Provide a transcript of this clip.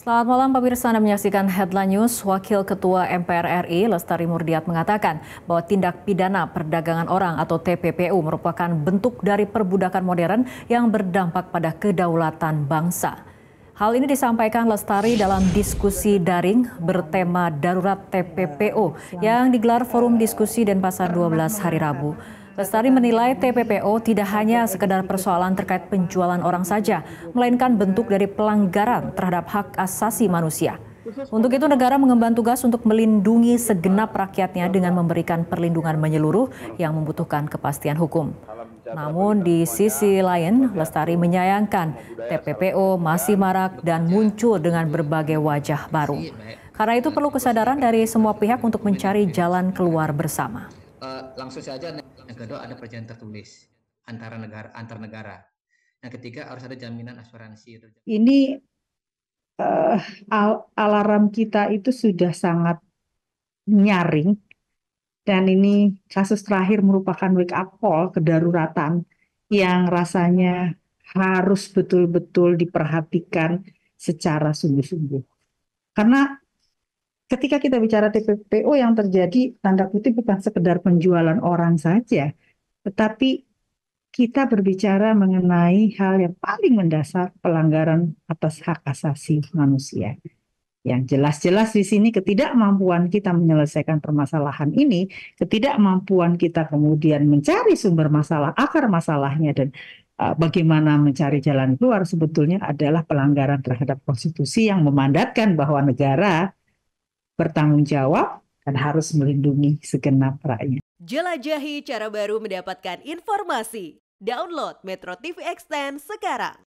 Selamat malam pemirsa Anda menyaksikan Headline News. Wakil Ketua MPR RI Lestari Murdiat mengatakan bahwa tindak pidana perdagangan orang atau TPPU merupakan bentuk dari perbudakan modern yang berdampak pada kedaulatan bangsa. Hal ini disampaikan Lestari dalam diskusi daring bertema darurat TPPU yang digelar Forum Diskusi Denpasar 12 hari Rabu. Lestari menilai TPPO tidak hanya sekedar persoalan terkait penjualan orang saja, melainkan bentuk dari pelanggaran terhadap hak asasi manusia. Untuk itu negara mengemban tugas untuk melindungi segenap rakyatnya dengan memberikan perlindungan menyeluruh yang membutuhkan kepastian hukum. Namun di sisi lain, Lestari menyayangkan TPPO masih marak dan muncul dengan berbagai wajah baru. Karena itu perlu kesadaran dari semua pihak untuk mencari jalan keluar bersama. Eh, langsung saja kedua ada perjanjian tertulis antara negara antar negara. Yang ketiga harus ada jaminan asuransi. Gitu. Ini uh, alarm kita itu sudah sangat nyaring dan ini kasus terakhir merupakan wake up call kedaruratan yang rasanya harus betul-betul diperhatikan secara sungguh-sungguh. Karena ketika kita bicara TPPO yang terjadi tanda kutip bukan sekedar penjualan orang saja, tetapi kita berbicara mengenai hal yang paling mendasar pelanggaran atas hak asasi manusia. Yang jelas-jelas di sini ketidakmampuan kita menyelesaikan permasalahan ini, ketidakmampuan kita kemudian mencari sumber masalah, akar masalahnya dan uh, bagaimana mencari jalan keluar sebetulnya adalah pelanggaran terhadap konstitusi yang memandatkan bahwa negara bertanggung jawab dan harus melindungi segenap rakyat. Jelajahi cara baru mendapatkan informasi. Download Metro TV Extend sekarang.